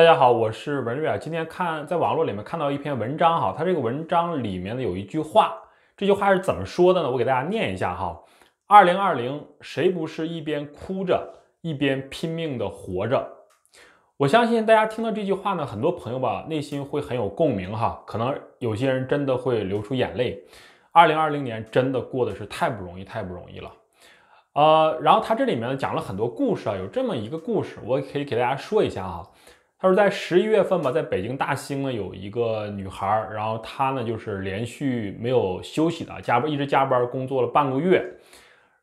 大家好，我是文瑞啊。今天看在网络里面看到一篇文章哈，它这个文章里面呢有一句话，这句话是怎么说的呢？我给大家念一下哈。二零二零，谁不是一边哭着一边拼命的活着？我相信大家听到这句话呢，很多朋友吧内心会很有共鸣哈。可能有些人真的会流出眼泪。二零二零年真的过得是太不容易，太不容易了。呃，然后它这里面呢讲了很多故事啊，有这么一个故事，我可以给大家说一下啊。他说在十一月份吧，在北京大兴呢有一个女孩儿，然后她呢就是连续没有休息的加班，一直加班工作了半个月，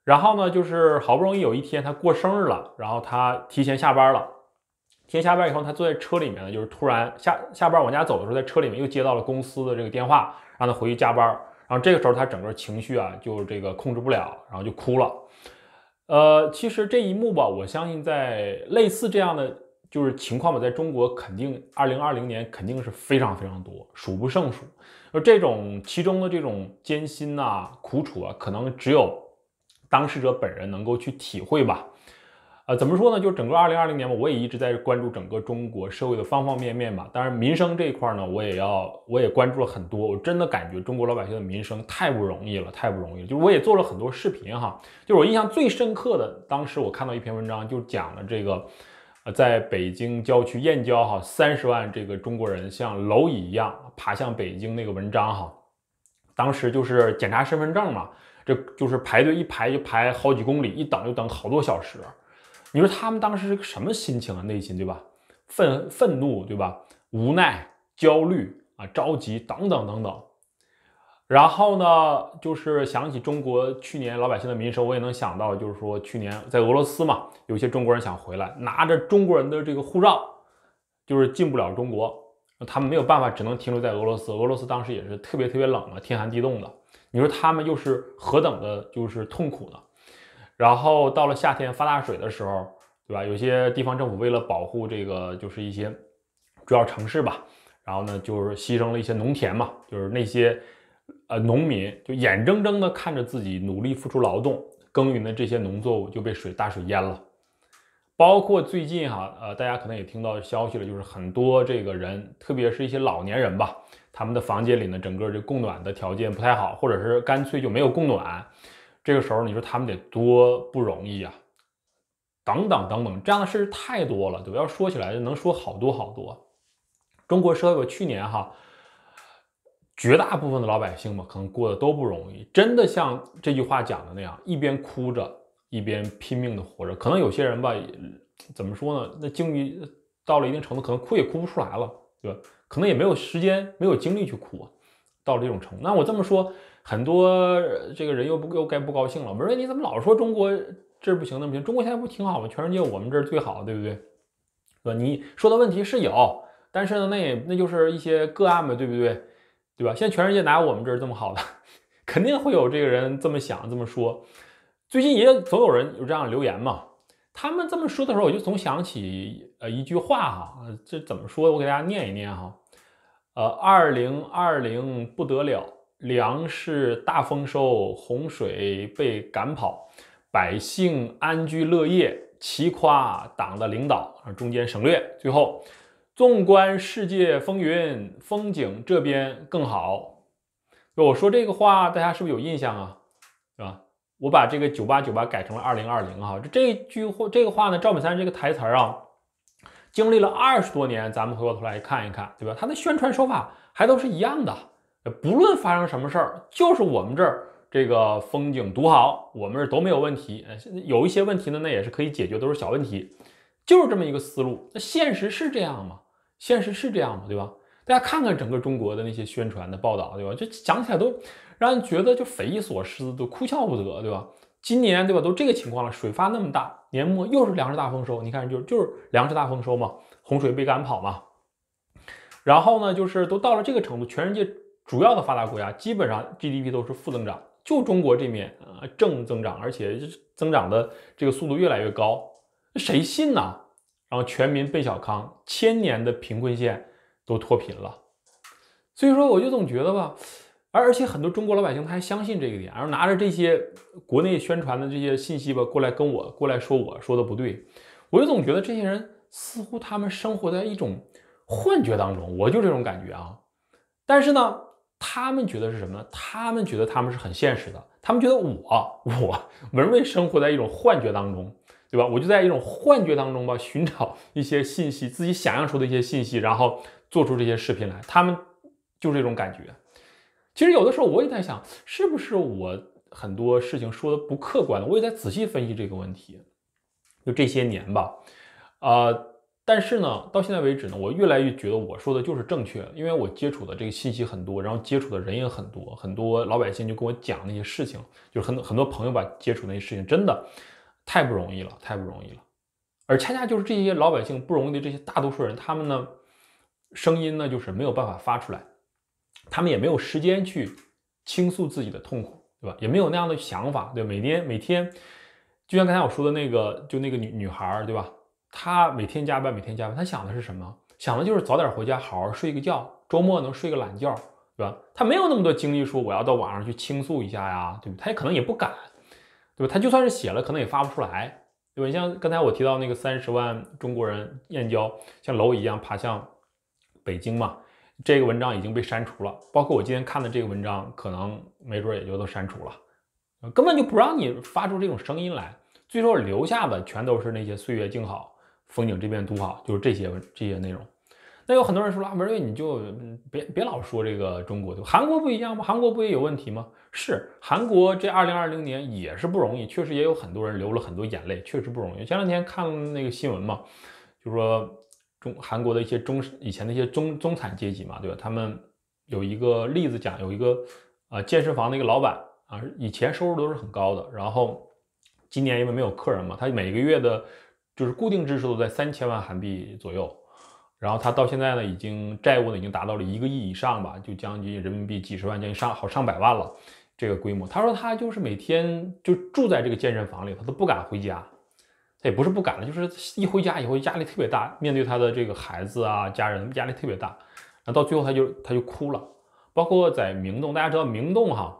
然后呢就是好不容易有一天她过生日了，然后她提前下班了，提前下班以后，她坐在车里面呢，就是突然下下班往家走的时候，在车里面又接到了公司的这个电话，让她回去加班，然后这个时候她整个情绪啊就这个控制不了，然后就哭了。呃，其实这一幕吧，我相信在类似这样的。就是情况吧，在中国肯定，二零二零年肯定是非常非常多，数不胜数。而这种其中的这种艰辛啊、苦楚啊，可能只有当事者本人能够去体会吧。呃，怎么说呢？就是整个二零二零年嘛，我也一直在关注整个中国社会的方方面面吧。当然，民生这一块呢，我也要我也关注了很多。我真的感觉中国老百姓的民生太不容易了，太不容易了。就是我也做了很多视频哈。就是我印象最深刻的，当时我看到一篇文章，就讲了这个。在北京郊区燕郊，哈三十万这个中国人像蝼蚁一样爬向北京那个文章，哈，当时就是检查身份证嘛，这就是排队一排就排好几公里，一等就等好多小时。你说他们当时是个什么心情啊？内心对吧？愤愤怒对吧？无奈、焦虑啊、着急等等等等。然后呢，就是想起中国去年老百姓的民生，我也能想到，就是说去年在俄罗斯嘛，有些中国人想回来，拿着中国人的这个护照，就是进不了中国，他们没有办法，只能停留在俄罗斯。俄罗斯当时也是特别特别冷啊，天寒地冻的。你说他们又是何等的，就是痛苦呢？然后到了夏天发大水的时候，对吧？有些地方政府为了保护这个，就是一些主要城市吧，然后呢，就是牺牲了一些农田嘛，就是那些。呃，农民就眼睁睁的看着自己努力付出劳动、耕耘的这些农作物就被水大水淹了，包括最近哈，呃，大家可能也听到消息了，就是很多这个人，特别是一些老年人吧，他们的房间里呢，整个这供暖的条件不太好，或者是干脆就没有供暖，这个时候你说他们得多不容易啊，等等等等，这样的事太多了，对吧？要说起来，能说好多好多。中国社会去年哈。绝大部分的老百姓嘛，可能过得都不容易。真的像这句话讲的那样，一边哭着，一边拼命的活着。可能有些人吧，怎么说呢？那境遇到了一定程度，可能哭也哭不出来了，对吧？可能也没有时间，没有精力去哭。到了这种程度，那我这么说，很多这个人又不又该不高兴了。我说你怎么老说中国这不行那不行？中国现在不挺好吗？全世界我们这儿最好，对不对？对吧？你说的问题是有，但是呢，那也那就是一些个案嘛，对不对？对吧？现在全世界哪有我们这儿这么好的？肯定会有这个人这么想、这么说。最近也总有人有这样的留言嘛。他们这么说的时候，我就总想起呃一句话哈，这怎么说？我给大家念一念哈。呃，二零二零不得了，粮食大丰收，洪水被赶跑，百姓安居乐业，齐夸党的领导。中间省略，最后。纵观世界风云风景，这边更好。我说这个话，大家是不是有印象啊？是吧？我把这个九八九八改成了二零二零哈。这这句话这个话呢，赵本山这个台词儿啊，经历了二十多年，咱们回过头来看一看，对吧？他的宣传手法还都是一样的，不论发生什么事儿，就是我们这儿这个风景独好，我们这儿都没有问题。呃，现在有一些问题呢，那也是可以解决，都是小问题，就是这么一个思路。那现实是这样吗？现实是这样吗？对吧？大家看看整个中国的那些宣传的报道，对吧？就讲起来都让人觉得就匪夷所思，都哭笑不得，对吧？今年对吧，都这个情况了，水发那么大，年末又是粮食大丰收，你看就就是粮食大丰收嘛，洪水被赶跑嘛。然后呢，就是都到了这个程度，全世界主要的发达国家基本上 GDP 都是负增长，就中国这面啊正增长，而且增长的这个速度越来越高，谁信呢？然后全民奔小康，千年的贫困县都脱贫了，所以说我就总觉得吧，而而且很多中国老百姓他还相信这一点，然后拿着这些国内宣传的这些信息吧过来跟我过来说我说的不对，我就总觉得这些人似乎他们生活在一种幻觉当中，我就这种感觉啊。但是呢，他们觉得是什么呢？他们觉得他们是很现实的，他们觉得我我文瑞 生活在一种幻觉当中。对吧？我就在一种幻觉当中吧，寻找一些信息，自己想象出的一些信息，然后做出这些视频来。他们就是这种感觉。其实有的时候我也在想，是不是我很多事情说的不客观了？我也在仔细分析这个问题。就这些年吧，啊，但是呢，到现在为止呢，我越来越觉得我说的就是正确，因为我接触的这个信息很多，然后接触的人也很多，很多老百姓就跟我讲那些事情，就是很多很多朋友吧接触那些事情，真的。太不容易了，太不容易了，而恰恰就是这些老百姓不容易的这些大多数人，他们呢，声音呢就是没有办法发出来，他们也没有时间去倾诉自己的痛苦，对吧？也没有那样的想法，对，每天每天，就像刚才我说的那个，就那个女女孩，对吧？她每天加班，每天加班，她想的是什么？想的就是早点回家，好好睡个觉，周末能睡个懒觉，对吧？她没有那么多精力说我要到网上去倾诉一下呀，对吧？她可能也不敢。对吧？他就算是写了，可能也发不出来，对吧？像刚才我提到那个三十万中国人燕郊像楼一样爬向北京嘛，这个文章已经被删除了。包括我今天看的这个文章，可能没准也就都删除了，根本就不让你发出这种声音来。最后留下的全都是那些岁月静好，风景这边独好，就是这些这些内容。那有很多人说了，阿文瑞，你就别别老说这个中国，对吧？韩国不一样吗？韩国不也有问题吗？是，韩国这二零二零年也是不容易，确实也有很多人流了很多眼泪，确实不容易。前两天看那个新闻嘛，就说中韩国的一些中以前那些中中产阶级嘛，对吧？他们有一个例子讲，有一个啊健身房的一个老板啊，以前收入都是很高的，然后今年因为没有客人嘛，他每个月的就是固定支出都在三千万韩币左右。然后他到现在呢，已经债务呢已经达到了一个亿以上吧，就将近人民币几十万，将近上好上百万了，这个规模。他说他就是每天就住在这个健身房里，他都不敢回家。他也不是不敢了，就是一回家以后压力特别大，面对他的这个孩子啊、家人，压力特别大。那到最后他就他就哭了。包括在明洞，大家知道明洞哈，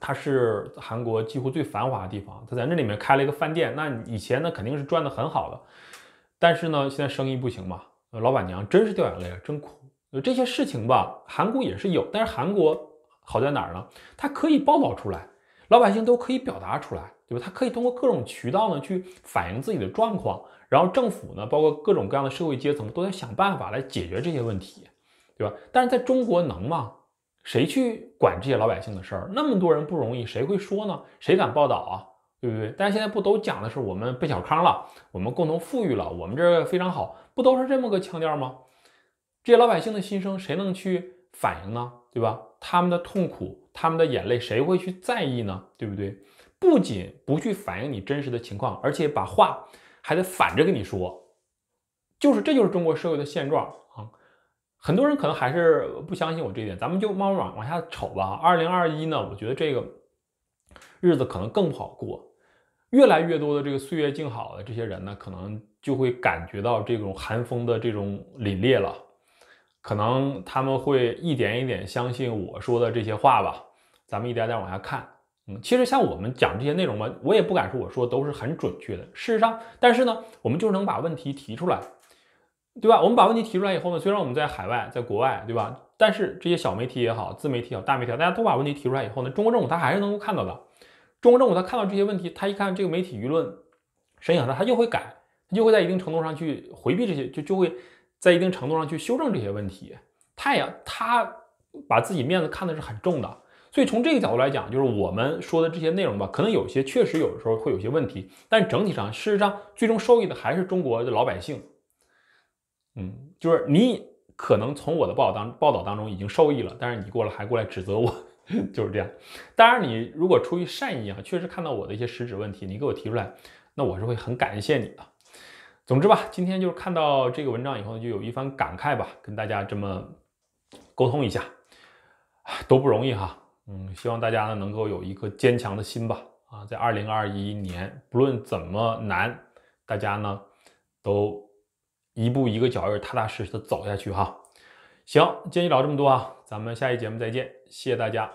它是韩国几乎最繁华的地方。他在那里面开了一个饭店，那以前呢肯定是赚的很好的，但是呢，现在生意不行嘛。呃，老板娘真是掉眼泪啊，真哭。呃，这些事情吧，韩国也是有，但是韩国好在哪儿呢？它可以报道出来，老百姓都可以表达出来，对吧？他可以通过各种渠道呢去反映自己的状况，然后政府呢，包括各种各样的社会阶层都在想办法来解决这些问题，对吧？但是在中国能吗？谁去管这些老百姓的事儿？那么多人不容易，谁会说呢？谁敢报道啊？对不对？但是现在不都讲的是我们奔小康了，我们共同富裕了，我们这非常好，不都是这么个腔调吗？这些老百姓的心声，谁能去反映呢？对吧？他们的痛苦，他们的眼泪，谁会去在意呢？对不对？不仅不去反映你真实的情况，而且把话还得反着跟你说，就是这就是中国社会的现状啊！很多人可能还是不相信我这一点，咱们就慢慢往下瞅吧。二零二一呢，我觉得这个日子可能更不好过。越来越多的这个岁月静好的这些人呢，可能就会感觉到这种寒风的这种凛冽了，可能他们会一点一点相信我说的这些话吧。咱们一点点往下看，嗯，其实像我们讲这些内容吧，我也不敢说我说都是很准确的。事实上，但是呢，我们就是能把问题提出来，对吧？我们把问题提出来以后呢，虽然我们在海外，在国外，对吧？但是这些小媒体也好，自媒体也好，大媒体，大家都把问题提出来以后呢，中国政府他还是能够看到的。中国政府，他看到这些问题，他一看这个媒体舆论声想他他就会改，他就会在一定程度上去回避这些，就就会在一定程度上去修正这些问题。他也他把自己面子看的是很重的，所以从这个角度来讲，就是我们说的这些内容吧，可能有些确实有的时候会有些问题，但整体上事实上最终受益的还是中国的老百姓。嗯，就是你可能从我的报道当报道当中已经受益了，但是你过来还过来指责我。就是这样，当然，你如果出于善意啊，确实看到我的一些实质问题，你给我提出来，那我是会很感谢你的。总之吧，今天就是看到这个文章以后呢，就有一番感慨吧，跟大家这么沟通一下，都不容易哈。嗯，希望大家呢能够有一颗坚强的心吧。啊，在二零二一年，不论怎么难，大家呢都一步一个脚印，踏踏实实的走下去哈。行，今天就聊这么多啊，咱们下一节目再见，谢谢大家。